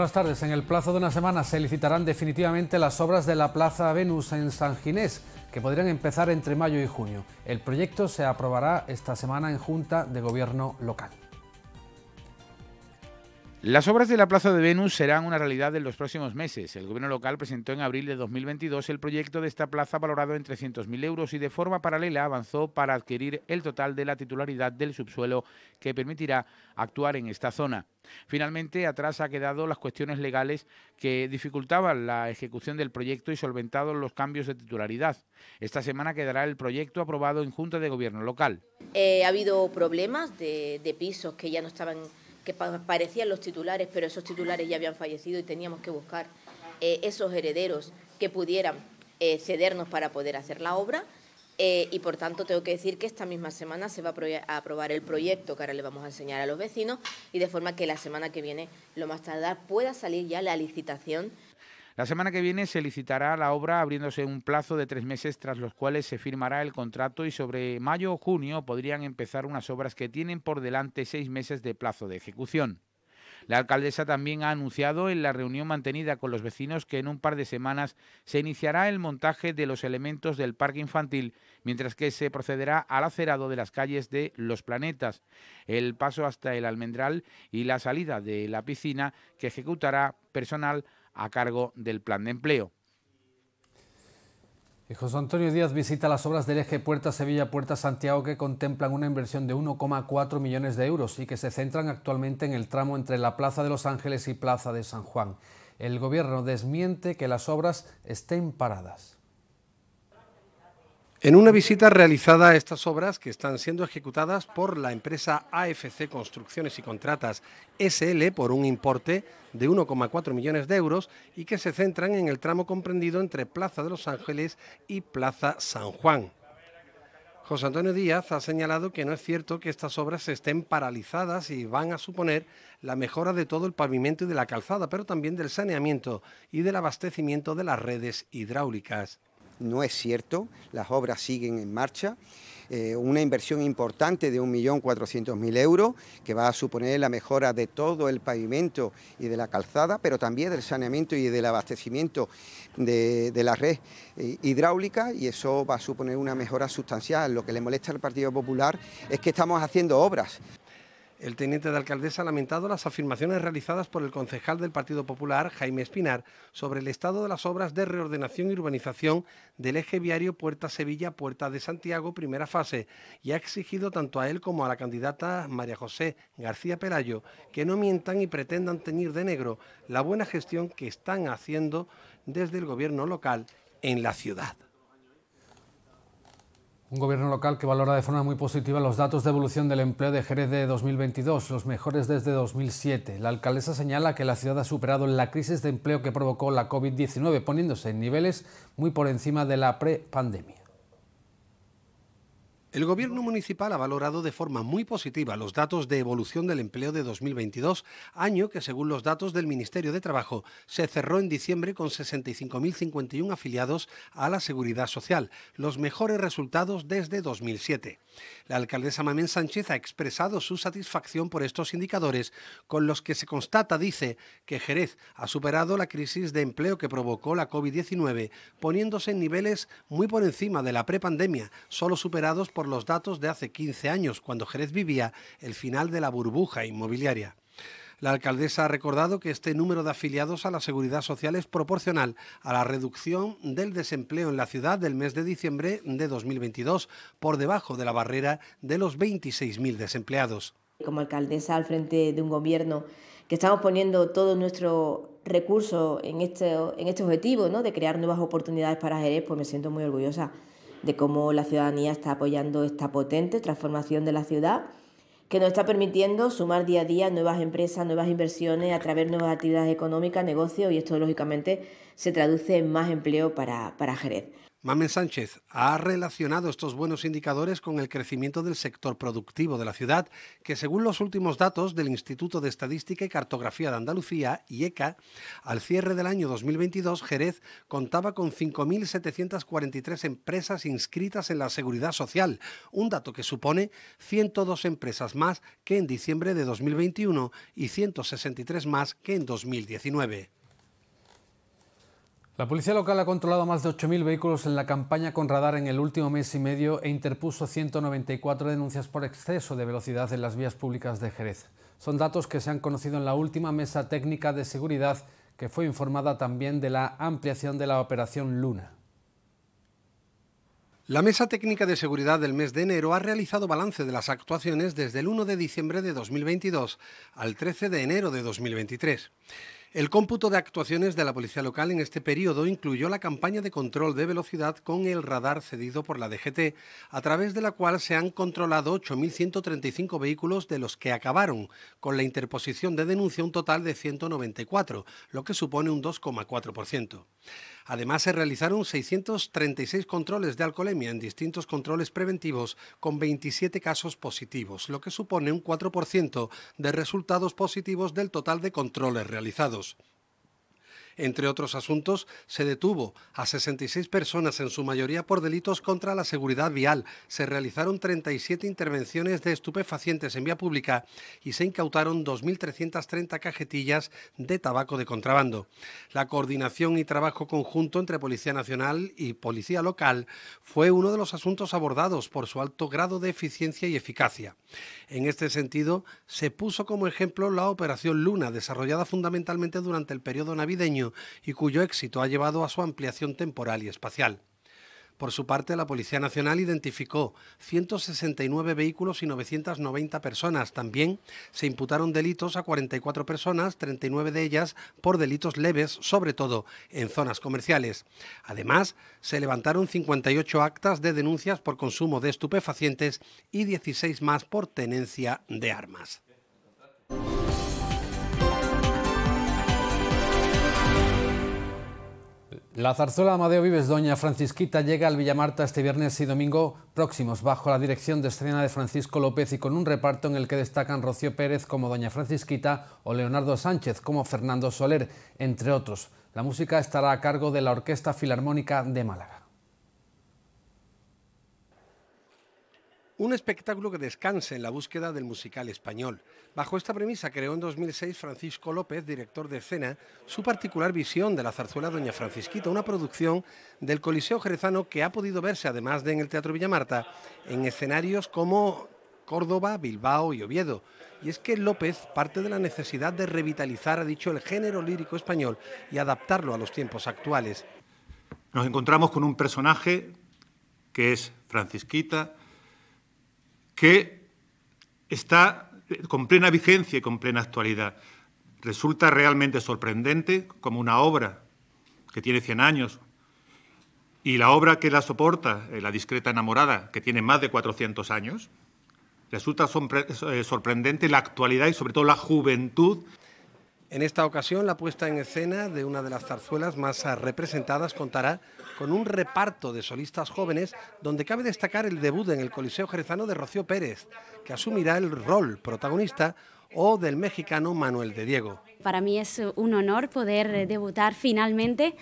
buenas tardes. En el plazo de una semana se licitarán definitivamente las obras de la Plaza Venus en San Ginés, que podrían empezar entre mayo y junio. El proyecto se aprobará esta semana en Junta de Gobierno Local. Las obras de la Plaza de Venus serán una realidad en los próximos meses. El gobierno local presentó en abril de 2022 el proyecto de esta plaza valorado en 300.000 euros y de forma paralela avanzó para adquirir el total de la titularidad del subsuelo que permitirá actuar en esta zona. Finalmente, atrás ha quedado las cuestiones legales que dificultaban la ejecución del proyecto y solventados los cambios de titularidad. Esta semana quedará el proyecto aprobado en Junta de Gobierno local. Eh, ha habido problemas de pisos que ya no estaban que parecían los titulares, pero esos titulares ya habían fallecido y teníamos que buscar eh, esos herederos que pudieran eh, cedernos para poder hacer la obra. Eh, y por tanto tengo que decir que esta misma semana se va a, aprobar el proyecto que ahora le vamos a enseñar a los vecinos y de forma que la semana que viene, lo más tardar, pueda salir ya la licitación la semana que viene se licitará la obra abriéndose un plazo de tres meses tras los cuales se firmará el contrato y sobre mayo o junio podrían empezar unas obras que tienen por delante seis meses de plazo de ejecución. La alcaldesa también ha anunciado en la reunión mantenida con los vecinos que en un par de semanas se iniciará el montaje de los elementos del parque infantil, mientras que se procederá al acerado de las calles de Los Planetas, el paso hasta el almendral y la salida de la piscina que ejecutará personal a cargo del plan de empleo. Eh, José Antonio Díaz visita las obras del eje Puerta Sevilla Puerta Santiago que contemplan una inversión de 1,4 millones de euros y que se centran actualmente en el tramo entre la Plaza de los Ángeles y Plaza de San Juan. El gobierno desmiente que las obras estén paradas. En una visita realizada a estas obras que están siendo ejecutadas por la empresa AFC Construcciones y Contratas SL por un importe de 1,4 millones de euros y que se centran en el tramo comprendido entre Plaza de los Ángeles y Plaza San Juan. José Antonio Díaz ha señalado que no es cierto que estas obras estén paralizadas y van a suponer la mejora de todo el pavimento y de la calzada, pero también del saneamiento y del abastecimiento de las redes hidráulicas. No es cierto, las obras siguen en marcha. Eh, una inversión importante de 1.400.000 euros que va a suponer la mejora de todo el pavimento y de la calzada, pero también del saneamiento y del abastecimiento de, la red eh, hidráulica y eso va a suponer una mejora sustancial. Lo que le molesta al Partido Popular es que estamos haciendo obras. El teniente de alcaldesa ha lamentado las afirmaciones realizadas por el concejal del Partido Popular, Jaime Espinar, sobre el estado de las obras de reordenación y urbanización del eje viario Puerta Sevilla-Puerta de Santiago, primera fase, y ha exigido tanto a él como a la candidata María José García Pelayo que no mientan y pretendan teñir de negro la buena gestión que están haciendo desde el gobierno local en la ciudad. Un gobierno local que valora de forma muy positiva los datos de evolución del empleo de Jerez de 2022, los mejores desde 2007. La alcaldesa señala que la ciudad ha superado la crisis de empleo que provocó la COVID-19, poniéndose en niveles muy por encima de la prepandemia. El Gobierno municipal ha valorado de forma muy positiva los datos de evolución del empleo de 2022, año que según los datos del Ministerio de Trabajo se cerró en diciembre con 65.051 afiliados a la Seguridad Social, los mejores resultados desde 2007. La alcaldesa Mamén Sánchez ha expresado su satisfacción por estos indicadores, con los que se constata, dice, que Jerez ha superado la crisis de empleo que provocó la COVID-19, poniéndose en niveles muy por encima de la prepandemia, solo superados por por los datos de hace 15 años, cuando Jerez vivía el final de la burbuja inmobiliaria. La alcaldesa ha recordado que este número de afiliados a la seguridad social es proporcional a la reducción del desempleo en la ciudad del mes de diciembre de 2022, por debajo de la barrera de los 26.000 desempleados. Como alcaldesa al frente de un gobierno que estamos poniendo todo nuestro recurso en este, en este objetivo ¿no? de crear nuevas oportunidades para Jerez, pues me siento muy orgullosa de cómo la ciudadanía está apoyando esta potente transformación de la ciudad que nos está permitiendo sumar día a día nuevas empresas, nuevas inversiones, a través de nuevas actividades económicas, negocios y esto lógicamente se traduce en más empleo para, para Jerez. Mamen Sánchez ha relacionado estos buenos indicadores con el crecimiento del sector productivo de la ciudad, que según los últimos datos del Instituto de Estadística y Cartografía de Andalucía, IECA, al cierre del año 2022, Jerez contaba con 5.743 empresas inscritas en la seguridad social, un dato que supone 102 empresas más que en diciembre de 2021 y 163 más que en 2019. La policía local ha controlado más de 8.000 vehículos en la campaña con radar en el último mes y medio e interpuso 194 denuncias por exceso de velocidad en las vías públicas de Jerez. Son datos que se han conocido en la última mesa técnica de seguridad que fue informada también de la ampliación de la operación Luna. La Mesa Técnica de Seguridad del mes de enero ha realizado balance de las actuaciones desde el 1 de diciembre de 2022 al 13 de enero de 2023. El cómputo de actuaciones de la policía local en este periodo incluyó la campaña de control de velocidad con el radar cedido por la DGT, a través de la cual se han controlado 8.135 vehículos de los que acabaron con la interposición de denuncia un total de 194, lo que supone un 2,4%. Además, se realizaron 636 controles de alcoholemia en distintos controles preventivos con 27 casos positivos, lo que supone un 4% de resultados positivos del total de controles realizados. Los entre otros asuntos, se detuvo a 66 personas, en su mayoría por delitos contra la seguridad vial. Se realizaron 37 intervenciones de estupefacientes en vía pública y se incautaron 2.330 cajetillas de tabaco de contrabando. La coordinación y trabajo conjunto entre Policía Nacional y Policía Local fue uno de los asuntos abordados por su alto grado de eficiencia y eficacia. En este sentido, se puso como ejemplo la Operación Luna, desarrollada fundamentalmente durante el periodo navideño y cuyo éxito ha llevado a su ampliación temporal y espacial. Por su parte, la Policía Nacional identificó 169 vehículos y 990 personas. También se imputaron delitos a 44 personas, 39 de ellas por delitos leves, sobre todo en zonas comerciales. Además, se levantaron 58 actas de denuncias por consumo de estupefacientes y 16 más por tenencia de armas. La zarzuela Amadeo Vives Doña Francisquita llega al Villamarta este viernes y domingo próximos bajo la dirección de escena de Francisco López y con un reparto en el que destacan Rocío Pérez como Doña Francisquita o Leonardo Sánchez como Fernando Soler, entre otros. La música estará a cargo de la Orquesta Filarmónica de Málaga. Un espectáculo que descanse en la búsqueda del musical español. Bajo esta premisa creó en 2006 Francisco López, director de escena, su particular visión de la zarzuela Doña Francisquita, una producción del Coliseo Jerezano que ha podido verse, además de en el Teatro Villamarta, en escenarios como Córdoba, Bilbao y Oviedo. Y es que López parte de la necesidad de revitalizar, ha dicho, el género lírico español y adaptarlo a los tiempos actuales. Nos encontramos con un personaje que es Francisquita, que está con plena vigencia y con plena actualidad. Resulta realmente sorprendente como una obra que tiene 100 años y la obra que la soporta, eh, La discreta enamorada, que tiene más de 400 años, resulta eh, eh, sorprendente la actualidad y sobre todo la juventud en esta ocasión, la puesta en escena de una de las zarzuelas más ah, representadas contará con un reparto de solistas jóvenes donde cabe destacar el debut en el Coliseo Jerezano de Rocío Pérez, que asumirá el rol protagonista o del mexicano Manuel de Diego. Para mí es un honor poder debutar finalmente eh,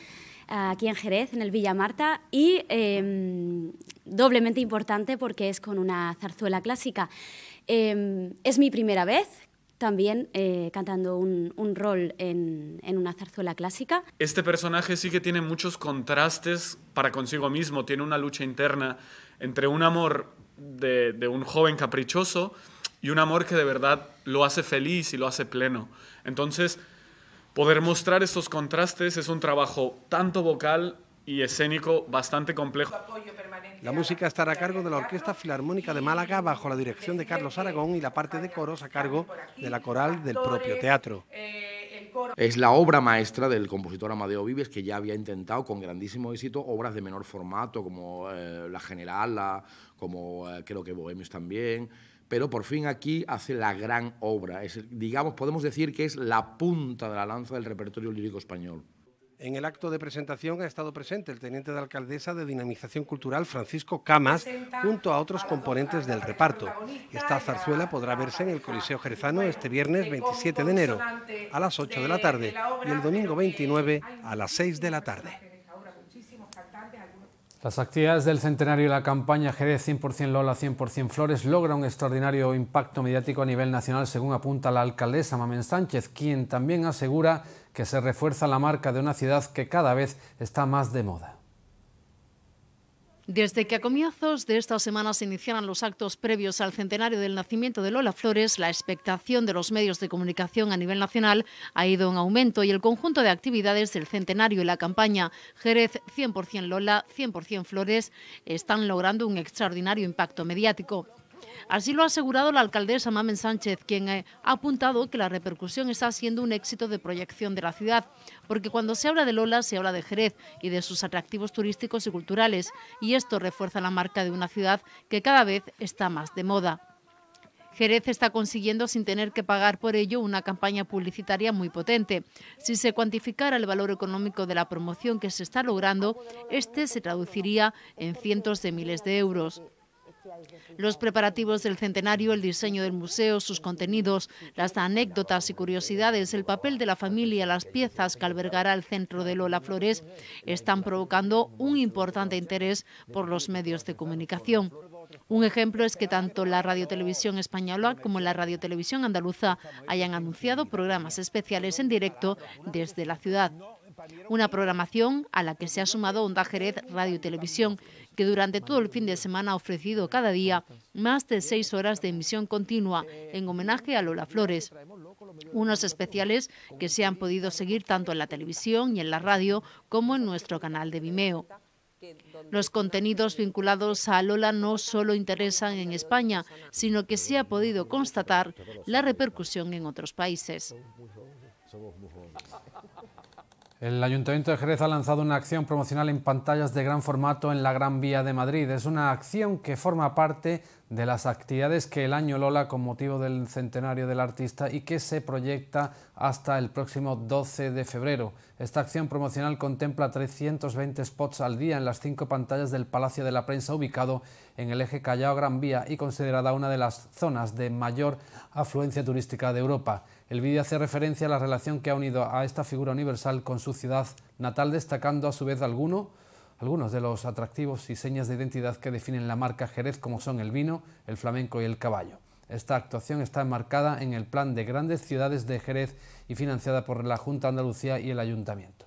aquí en Jerez, en el Villa Marta, y em, doblemente importante porque es con una zarzuela clásica. Em, es mi primera vez también eh, cantando un, rol en, una zarzuela clásica. Este personaje sí que tiene muchos contrastes para consigo mismo, tiene una lucha interna entre un amor de, de un joven caprichoso y un amor que de verdad lo hace feliz y lo hace pleno. Entonces, poder mostrar estos contrastes es un trabajo tanto vocal y escénico bastante complejo. La música estará a cargo de la Orquesta Filarmónica de Málaga bajo la dirección de Carlos Aragón y la parte de coros a cargo de la coral del propio teatro. Eh, es la obra maestra del compositor Amadeo Vives, que ya había intentado con grandísimo éxito obras de menor formato, como eh, La Generala, como eh, creo que Bohemios también, pero por fin aquí hace la gran obra. digamos, podemos decir que es la punta de la lanza del repertorio lírico español. En el acto de presentación ha estado presente el teniente de alcaldesa de Dinamización Cultural, Francisco Camas, junto a otros componentes del reparto. Esta zarzuela podrá verse en el Coliseo Jerezano este viernes 27 de enero a las 8 de la tarde y el domingo 29 a las 6 de la tarde. Las actividades del centenario y la campaña Jerez 100% Lola 100% Flores logra un extraordinario impacto mediático a nivel nacional, según apunta la alcaldesa Mamen Sánchez, quien también asegura que se refuerza la marca de una ciudad que cada vez está más de moda. Desde que a comienzos de esta semana se iniciaran los actos previos al centenario del nacimiento de Lola Flores, la expectación de los medios de comunicación a nivel nacional ha ido en aumento y el conjunto de actividades del centenario y la campaña Jerez 100% Lola, 100% Flores están logrando un extraordinario impacto mediático. Así lo ha asegurado la alcaldesa Mamen Sánchez, quien eh, ha apuntado que la repercusión está siendo un éxito de proyección de la ciudad, porque cuando se habla de Lola se habla de Jerez y de sus atractivos turísticos y culturales, y esto refuerza la marca de una ciudad que cada vez está más de moda. Jerez está consiguiendo sin tener que pagar por ello una campaña publicitaria muy potente. Si se cuantificara el valor económico de la promoción que se está logrando, este se traduciría en cientos de miles de euros. Los preparativos del centenario, el diseño del museo, sus contenidos, las anécdotas y curiosidades, el papel de la familia, las piezas que albergará el centro de Lola Flores, están provocando un importante interés por los medios de comunicación. Un ejemplo es que tanto la radiotelevisión española como la radiotelevisión andaluza hayan anunciado programas especiales en directo desde la ciudad. Una programación a la que se ha sumado Onda Jerez Radio y Televisión, que durante todo el fin de semana ha ofrecido cada día más de seis horas de emisión continua en homenaje a Lola Flores. Unos especiales que se han podido seguir tanto en la televisión y en la radio como en nuestro canal de Vimeo. Los contenidos vinculados a Lola no solo interesan en España, sino que se ha podido constatar la repercusión en otros países. El Ayuntamiento de Jerez ha lanzado una acción promocional en pantallas de gran formato en la Gran Vía de Madrid. Es una acción que forma parte de las actividades que el año Lola con motivo del centenario del artista y que se proyecta hasta el próximo 12 de febrero. Esta acción promocional contempla 320 spots al día en las cinco pantallas del Palacio de la Prensa ubicado en el eje Callao-Gran Vía y considerada una de las zonas de mayor afluencia turística de Europa. El vídeo hace referencia a la relación que ha unido a esta figura universal con su ciudad natal, destacando a su vez algunos de los atractivos y señas de identidad que definen la marca Jerez como son el vino, el flamenco y el caballo. Esta actuación está enmarcada en el Plan de Grandes Ciudades de Jerez y financiada por la Junta Andalucía y el Ayuntamiento.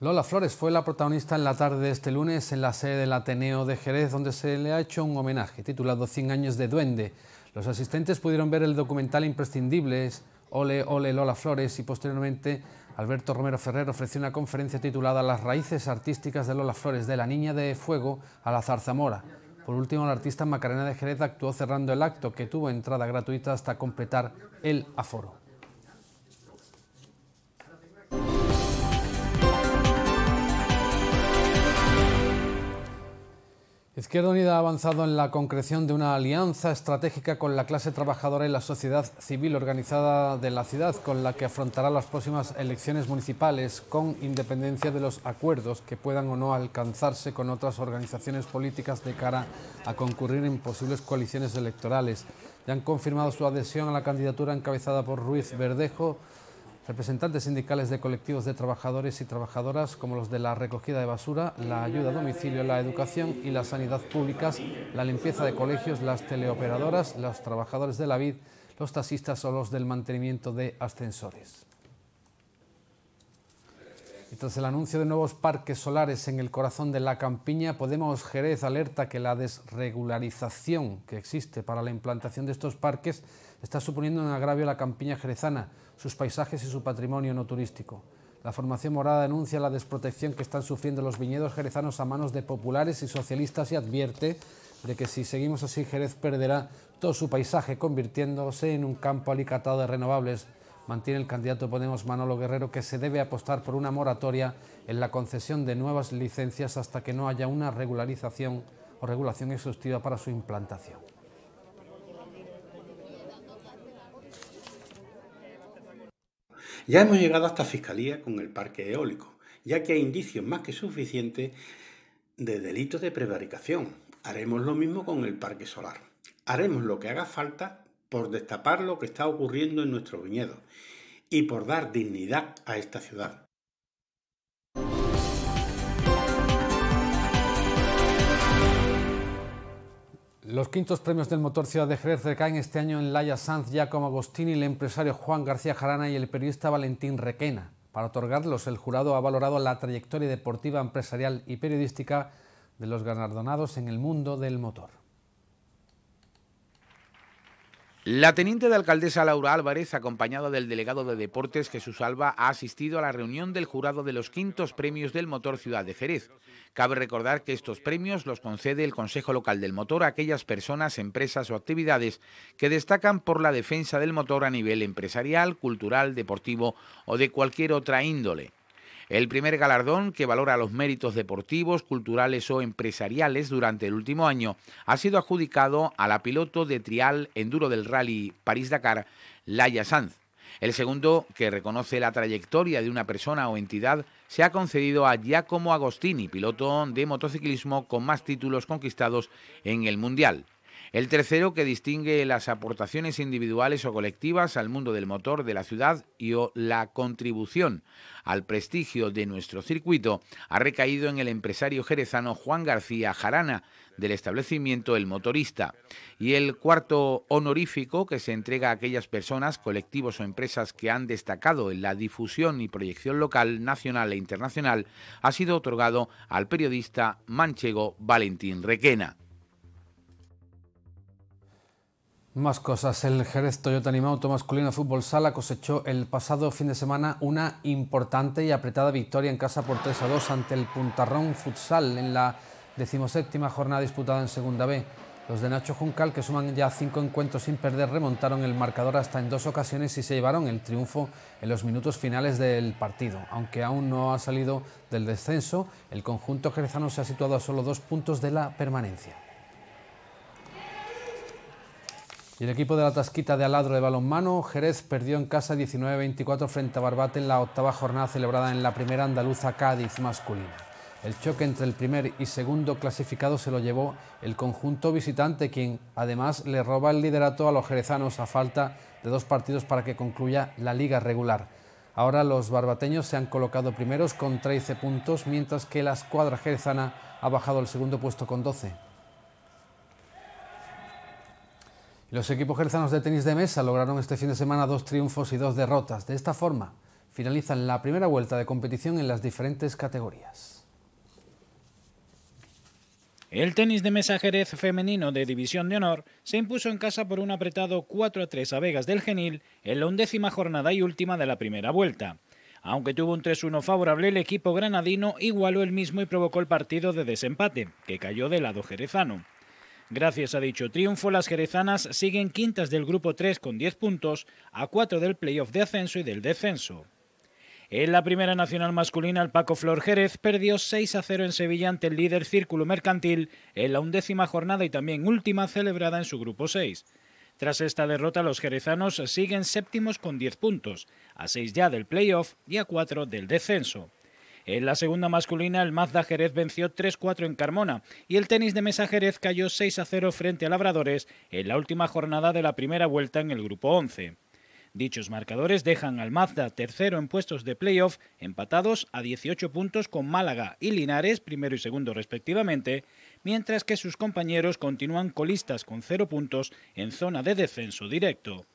Lola Flores fue la protagonista en la tarde de este lunes en la sede del Ateneo de Jerez, donde se le ha hecho un homenaje titulado 100 años de duende. Los asistentes pudieron ver el documental Imprescindibles, Ole, Ole, Lola Flores, y posteriormente Alberto Romero Ferrer ofreció una conferencia titulada Las raíces artísticas de Lola Flores, de la niña de fuego a la zarzamora. Por último, la artista Macarena de Jerez actuó cerrando el acto, que tuvo entrada gratuita hasta completar el aforo. Izquierda Unida ha avanzado en la concreción de una alianza estratégica con la clase trabajadora y la sociedad civil organizada de la ciudad, con la que afrontará las próximas elecciones municipales con independencia de los acuerdos que puedan o no alcanzarse con otras organizaciones políticas de cara a concurrir en posibles coaliciones electorales. Ya han confirmado su adhesión a la candidatura encabezada por Ruiz Verdejo Representantes sindicales de colectivos de trabajadores y trabajadoras como los de la recogida de basura, la ayuda a domicilio, la educación y la sanidad públicas, la limpieza de colegios, las teleoperadoras, los trabajadores de la vid, los taxistas o los del mantenimiento de ascensores. tras el anuncio de nuevos parques solares en el corazón de la campiña, Podemos Jerez alerta que la desregularización que existe para la implantación de estos parques está suponiendo un agravio a la campiña jerezana sus paisajes y su patrimonio no turístico. La formación morada denuncia la desprotección que están sufriendo los viñedos jerezanos a manos de populares y socialistas y advierte de que si seguimos así Jerez perderá todo su paisaje convirtiéndose en un campo alicatado de renovables, mantiene el candidato Podemos Manolo Guerrero que se debe apostar por una moratoria en la concesión de nuevas licencias hasta que no haya una regularización o regulación exhaustiva para su implantación. Ya hemos llegado hasta Fiscalía con el parque eólico, ya que hay indicios más que suficientes de delitos de prevaricación. Haremos lo mismo con el parque solar. Haremos lo que haga falta por destapar lo que está ocurriendo en nuestro viñedo y por dar dignidad a esta ciudad. Los quintos premios del motor Ciudad de Jerez recaen este año en Laia Sanz, Giacomo Agostini, el empresario Juan García Jarana y el periodista Valentín Requena. Para otorgarlos, el jurado ha valorado la trayectoria deportiva, empresarial y periodística de los galardonados en el mundo del motor. La teniente de alcaldesa Laura Álvarez, acompañada del delegado de Deportes Jesús Alba, ha asistido a la reunión del jurado de los quintos premios del motor Ciudad de Jerez. Cabe recordar que estos premios los concede el Consejo Local del Motor a aquellas personas, empresas o actividades que destacan por la defensa del motor a nivel empresarial, cultural, deportivo o de cualquier otra índole. El primer galardón, que valora los méritos deportivos, culturales o empresariales durante el último año, ha sido adjudicado a la piloto de trial enduro del rally París-Dakar, Laia Sanz. El segundo, que reconoce la trayectoria de una persona o entidad, se ha concedido a Giacomo Agostini, piloto de motociclismo con más títulos conquistados en el Mundial. El tercero, que distingue las aportaciones individuales o colectivas al mundo del motor de la ciudad y o la contribución al prestigio de nuestro circuito, ha recaído en el empresario jerezano Juan García Jarana, del establecimiento El Motorista. Y el cuarto honorífico que se entrega a aquellas personas, colectivos o empresas que han destacado en la difusión y proyección local, nacional e internacional, ha sido otorgado al periodista manchego Valentín Requena. Más cosas. El Jerez Toyota Anima Masculino Fútbol Sala cosechó el pasado fin de semana una importante y apretada victoria en casa por 3 a 2 ante el Puntarrón Futsal en la decimoséptima jornada disputada en Segunda B. Los de Nacho Juncal, que suman ya cinco encuentros sin perder, remontaron el marcador hasta en dos ocasiones y se llevaron el triunfo en los minutos finales del partido. Aunque aún no ha salido del descenso, el conjunto jerezano se ha situado a solo dos puntos de la permanencia. Y el equipo de la Tasquita de Aladro de balonmano, Jerez perdió en casa 19-24 frente a Barbate en la octava jornada celebrada en la primera andaluza Cádiz masculina. El choque entre el primer y segundo clasificado se lo llevó el conjunto visitante, quien además le roba el liderato a los jerezanos a falta de dos partidos para que concluya la liga regular. Ahora los barbateños se han colocado primeros con 13 puntos, mientras que la escuadra jerezana ha bajado al segundo puesto con 12. Los equipos jerezanos de tenis de mesa lograron este fin de semana dos triunfos y dos derrotas. De esta forma, finalizan la primera vuelta de competición en las diferentes categorías. El tenis de mesa Jerez femenino de División de Honor se impuso en casa por un apretado 4 a 3 a Vegas del Genil en la undécima jornada y última de la primera vuelta. Aunque tuvo un 3-1 favorable, el equipo granadino igualó el mismo y provocó el partido de desempate, que cayó de lado jerezano. Gracias a dicho triunfo, las jerezanas siguen quintas del grupo 3 con 10 puntos, a 4 del playoff de ascenso y del descenso. En la primera nacional masculina, el Paco Flor Jerez perdió 6 a 0 en Sevilla ante el líder Círculo Mercantil en la undécima jornada y también última celebrada en su grupo 6. Tras esta derrota, los jerezanos siguen séptimos con 10 puntos, a 6 ya del playoff y a 4 del descenso. En la segunda masculina, el Mazda Jerez venció 3-4 en Carmona y el tenis de mesa Jerez cayó 6-0 frente a Labradores en la última jornada de la primera vuelta en el grupo 11. Dichos marcadores dejan al Mazda tercero en puestos de playoff, empatados a 18 puntos con Málaga y Linares, primero y segundo respectivamente, mientras que sus compañeros continúan colistas con 0 puntos en zona de descenso directo.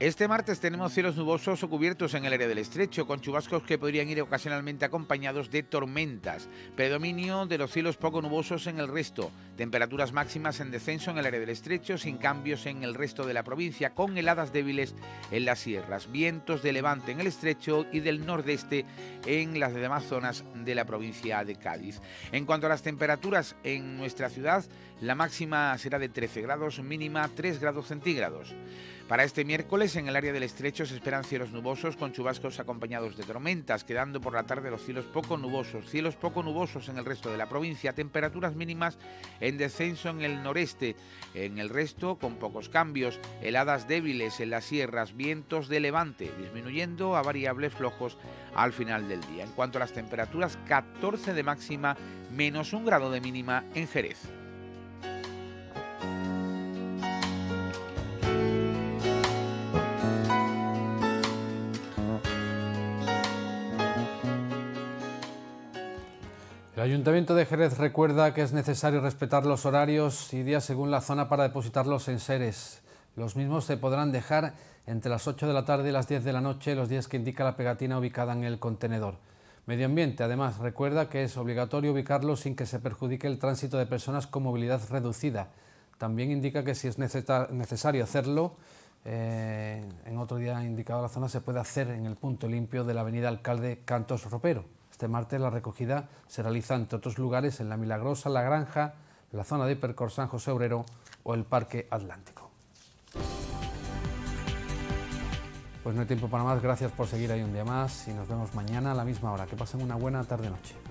Este martes tenemos cielos nubosos o cubiertos en el área del estrecho, con chubascos que podrían ir ocasionalmente acompañados de tormentas. Predominio de los cielos poco nubosos en el resto. Temperaturas máximas en descenso en el área del estrecho, sin cambios en el resto de la provincia, con heladas débiles en las sierras. Vientos de levante en el estrecho y del nordeste en las demás zonas de la provincia de Cádiz. En cuanto a las temperaturas en nuestra ciudad, la máxima será de 13 grados, mínima 3 grados centígrados. Para este miércoles, en el área del estrecho se esperan cielos nubosos con chubascos acompañados de tormentas, quedando por la tarde los cielos poco nubosos. Cielos poco nubosos en el resto de la provincia, temperaturas mínimas en descenso en el noreste, en el resto con pocos cambios, heladas débiles en las sierras, vientos de levante, disminuyendo a variables flojos al final del día. En cuanto a las temperaturas, 14 de máxima, menos un grado de mínima en Jerez. Ayuntamiento de Jerez recuerda que es necesario respetar los horarios y días según la zona para depositar los enseres. Los mismos se podrán dejar entre las 8 de la tarde y las 10 de la noche, los días que indica la pegatina ubicada en el contenedor. Medio Ambiente, además, recuerda que es obligatorio ubicarlos sin que se perjudique el tránsito de personas con movilidad reducida. También indica que si es necesario hacerlo, eh, en otro día indicado la zona se puede hacer en el punto limpio de la avenida Alcalde Cantos Ropero. Este martes la recogida se realiza entre otros lugares en La Milagrosa, La Granja, la zona de Percor San José Obrero o el Parque Atlántico. Pues no hay tiempo para más, gracias por seguir ahí un día más y nos vemos mañana a la misma hora. Que pasen una buena tarde-noche.